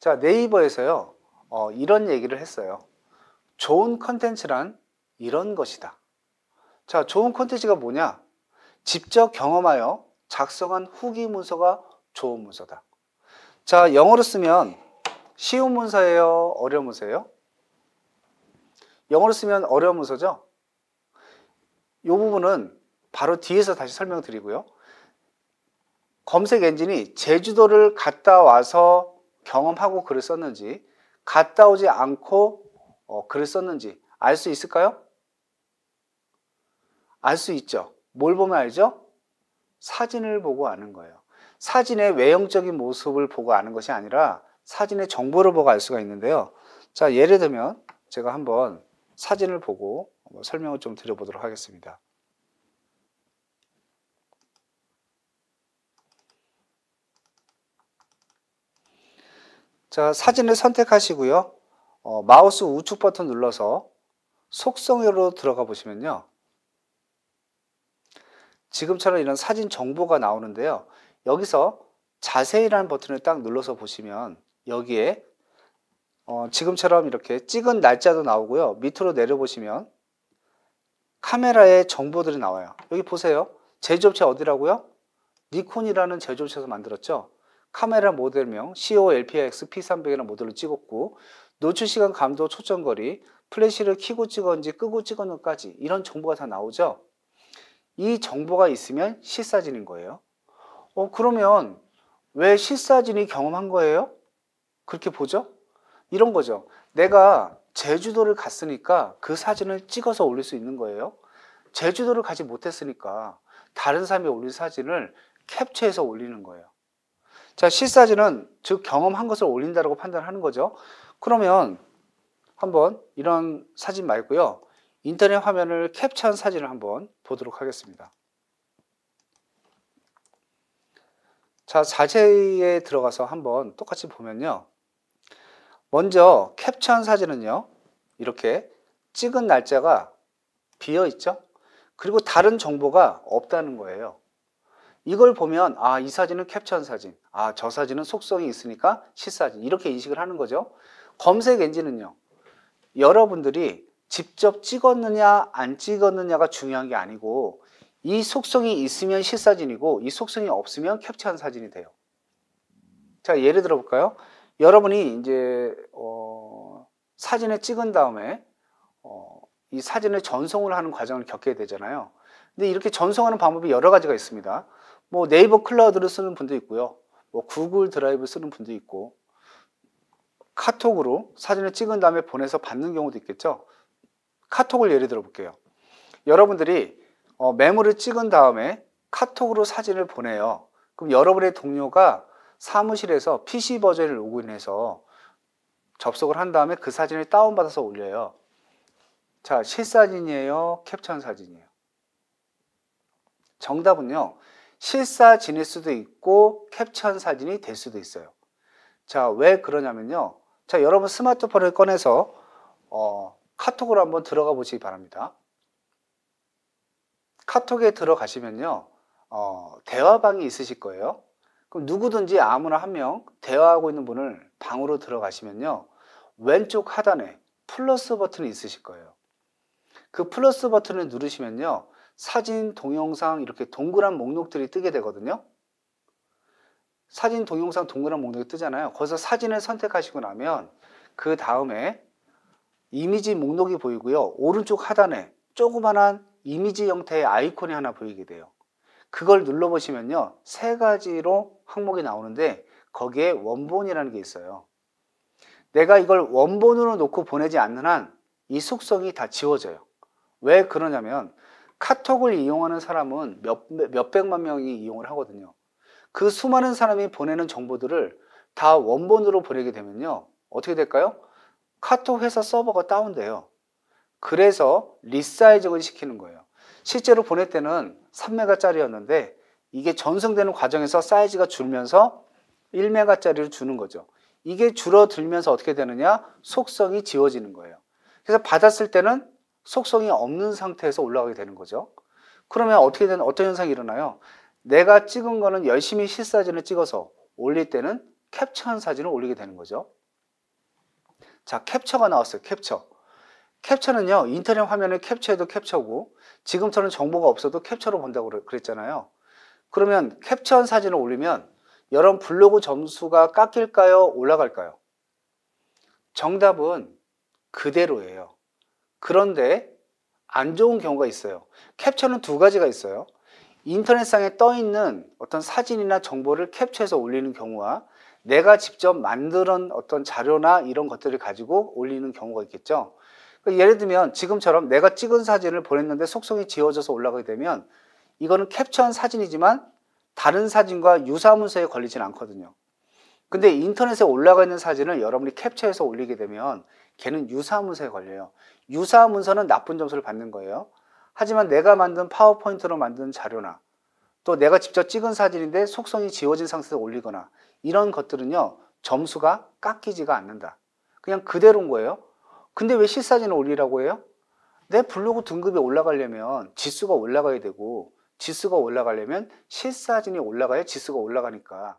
자, 네이버에서요, 어, 이런 얘기를 했어요. 좋은 컨텐츠란 이런 것이다. 자, 좋은 컨텐츠가 뭐냐? 직접 경험하여 작성한 후기 문서가 좋은 문서다. 자, 영어로 쓰면 쉬운 문서예요? 어려운 문서예요? 영어로 쓰면 어려운 문서죠? 이 부분은 바로 뒤에서 다시 설명드리고요. 검색 엔진이 제주도를 갔다 와서 경험하고 글을 썼는지 갔다 오지 않고 어, 글을 썼는지 알 수 있을까요? 알 수 있죠. 뭘 보면 알죠? 사진을 보고 아는 거예요. 사진의 외형적인 모습을 보고 아는 것이 아니라 사진의 정보를 보고 알 수가 있는데요. 자, 예를 들면 제가 한번 사진을 보고 어, 설명을 좀 드려보도록 하겠습니다. 자, 사진을 선택하시고요. 어, 마우스 우측 버튼 눌러서 속성으로 들어가 보시면요. 지금처럼 이런 사진 정보가 나오는데요. 여기서 자세히라는 버튼을 딱 눌러서 보시면 여기에 어, 지금처럼 이렇게 찍은 날짜도 나오고요. 밑으로 내려보시면 카메라의 정보들이 나와요. 여기 보세요. 제조업체 어디라고요? 니콘이라는 제조업체에서 만들었죠. 카메라 모델명 COLPX P300이라는 모델로 찍었고 노출 시간 감도 초점거리 플래시를 키고 찍었는지 끄고 찍었는지까지 이런 정보가 다 나오죠. 이 정보가 있으면 실사진인 거예요. 어 그러면 왜 실사진이 경험한 거예요? 그렇게 보죠? 이런 거죠. 내가 제주도를 갔으니까 그 사진을 찍어서 올릴 수 있는 거예요. 제주도를 가지 못했으니까 다른 사람이 올린 사진을 캡처해서 올리는 거예요. 자, 실사진은 즉 경험한 것을 올린다라고 판단하는 거죠. 그러면 한번 이런 사진 말고요. 인터넷 화면을 캡처한 사진을 한번 보도록 하겠습니다. 자, 자세에 들어가서 한번 똑같이 보면요. 먼저 캡처한 사진은요. 이렇게 찍은 날짜가 비어 있죠. 그리고 다른 정보가 없다는 거예요. 이걸 보면 아이 사진은 캡처한 사진, 아저 사진은 속성이 있으니까 실사진 이렇게 인식을 하는 거죠. 검색 엔진은요. 여러분들이 직접 찍었느냐 안 찍었느냐가 중요한 게 아니고 이 속성이 있으면 실사진이고 이 속성이 없으면 캡처한 사진이 돼요. 자 예를 들어 볼까요? 여러분이 이제 어, 사진을 찍은 다음에 어, 이 사진을 전송을 하는 과정을 겪게 되잖아요. 근데 이렇게 전송하는 방법이 여러 가지가 있습니다. 뭐 네이버 클라우드를 쓰는 분도 있고요. 뭐 구글 드라이브 쓰는 분도 있고 카톡으로 사진을 찍은 다음에 보내서 받는 경우도 있겠죠. 카톡을 예를 들어 볼게요. 여러분들이 어, 메모를 찍은 다음에 카톡으로 사진을 보내요. 그럼 여러분의 동료가 사무실에서 PC 버전을 로그인해서 접속을 한 다음에 그 사진을 다운받아서 올려요. 자, 실사진이에요? 캡처한 사진이에요? 정답은요. 실사 지낼 수도 있고 캡처한 사진이 될 수도 있어요. 자, 왜 그러냐면요. 자, 여러분 스마트폰을 꺼내서 어, 카톡으로 한번 들어가 보시기 바랍니다. 카톡에 들어가시면요. 어, 대화방이 있으실 거예요. 그럼 누구든지 아무나 한 명 대화하고 있는 분을 방으로 들어가시면요. 왼쪽 하단에 플러스 버튼이 있으실 거예요. 그 플러스 버튼을 누르시면요. 사진, 동영상 이렇게 동그란 목록들이 뜨게 되거든요. 사진, 동영상 동그란 목록이 뜨잖아요. 거기서 사진을 선택하시고 나면 그 다음에 이미지 목록이 보이고요. 오른쪽 하단에 조그만한 이미지 형태의 아이콘이 하나 보이게 돼요. 그걸 눌러보시면요. 세 가지로 항목이 나오는데 거기에 원본이라는 게 있어요. 내가 이걸 원본으로 놓고 보내지 않는 한 이 속성이 다 지워져요. 왜 그러냐면 카톡을 이용하는 사람은 몇, 몇백만 명이 이용을 하거든요. 그 수많은 사람이 보내는 정보들을 다 원본으로 보내게 되면요. 어떻게 될까요? 카톡 회사 서버가 다운돼요. 그래서 리사이징을 시키는 거예요. 실제로 보낼 때는 3메가짜리였는데 이게 전송되는 과정에서 사이즈가 줄면서 1메가짜리를 주는 거죠. 이게 줄어들면서 어떻게 되느냐? 속성이 지워지는 거예요. 그래서 받았을 때는 속성이 없는 상태에서 올라가게 되는 거죠. 그러면 어떻게 되는 어떤 현상이 일어나요? 내가 찍은 거는 열심히 실사진을 찍어서 올릴 때는 캡처한 사진을 올리게 되는 거죠. 자, 캡처가 나왔어요. 캡처. 캡처는요, 인터넷 화면을 캡처해도 캡처고, 지금처럼 정보가 없어도 캡처로 본다고 그랬잖아요. 그러면 캡처한 사진을 올리면, 여러분 블로그 점수가 깎일까요? 올라갈까요? 정답은 그대로예요. 그런데 안 좋은 경우가 있어요. 캡처는 두 가지가 있어요. 인터넷상에 떠 있는 어떤 사진이나 정보를 캡처해서 올리는 경우와 내가 직접 만든 어떤 자료나 이런 것들을 가지고 올리는 경우가 있겠죠. 그러니까 예를 들면 지금처럼 내가 찍은 사진을 보냈는데 속성이 지워져서 올라가게 되면 이거는 캡처한 사진이지만 다른 사진과 유사문서에 걸리진 않거든요. 근데 인터넷에 올라가 있는 사진을 여러분이 캡처해서 올리게 되면 걔는 유사문서에 걸려요. 유사문서는 나쁜 점수를 받는 거예요. 하지만 내가 만든 파워포인트로 만든 자료나 또 내가 직접 찍은 사진인데 속성이 지워진 상태에서 올리거나 이런 것들은요 점수가 깎이지가 않는다. 그냥 그대로인 거예요. 근데 왜 실사진을 올리라고 해요? 내 블로그 등급이 올라가려면 지수가 올라가야 되고 지수가 올라가려면 실사진이 올라가야 지수가 올라가니까